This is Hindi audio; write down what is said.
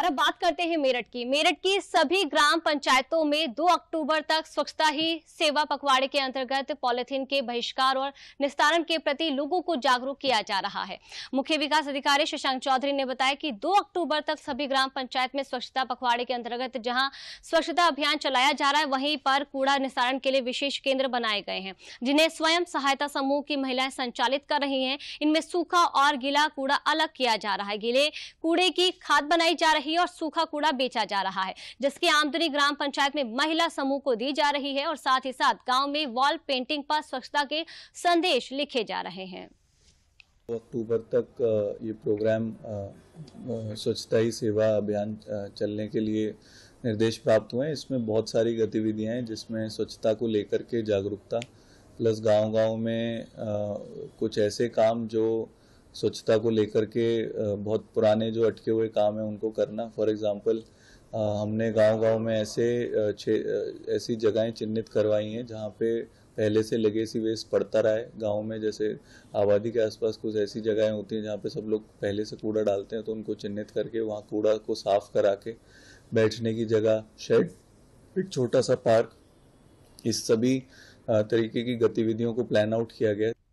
और अब बात करते हैं मेरठ की मेरठ की सभी ग्राम पंचायतों में 2 अक्टूबर तक स्वच्छता ही सेवा पखवाड़े के अंतर्गत पॉलिथीन के बहिष्कार और निस्तारण के प्रति लोगों को जागरूक किया जा रहा है मुख्य विकास अधिकारी शशांक चौधरी ने बताया कि 2 अक्टूबर तक सभी ग्राम पंचायत में स्वच्छता पखवाड़े के अंतर्गत जहाँ स्वच्छता अभियान चलाया जा रहा है वहीं पर कूड़ा निस्तारण के लिए विशेष केंद्र बनाए गए हैं जिन्हें स्वयं सहायता समूह की महिलाएं संचालित कर रही है इनमें सूखा और गीला कूड़ा अलग किया जा रहा है गीले कूड़े की खाद बनाई जा रही रही है और सूखा कूड़ा बेचा जा रहा है जिसकी आमदनी ग्राम पंचायत में महिला समूह को दी जा रही है और साथ ही साथ गाँव में वॉल पेंटिंग पर स्वच्छता के संदेश लिखे जा रहे हैं अक्टूबर तक ये प्रोग्राम स्वच्छता ही सेवा अभियान चलने के लिए निर्देश प्राप्त हुए हैं इसमें बहुत सारी गतिविधियां हैं जिसमें स्वच्छता को लेकर के जागरूकता प्लस गांव-गांव में कुछ ऐसे काम जो स्वच्छता को लेकर के बहुत पुराने जो अटके हुए काम है उनको करना फॉर एग्जांपल हमने गांव-गांव में ऐसे ऐसी जगहें चिन्हित करवाई हैं जहां पे पहले से सी वेस्ट पड़ता रहा है गाँव में जैसे आबादी के आसपास कुछ ऐसी जगहें होती हैं जहाँ पे सब लोग पहले से कूड़ा डालते हैं तो उनको चिन्हित करके वहाँ कूड़ा को साफ करा के बैठने की जगह शेड एक छोटा सा पार्क इस सभी तरीके की गतिविधियों को प्लान आउट किया गया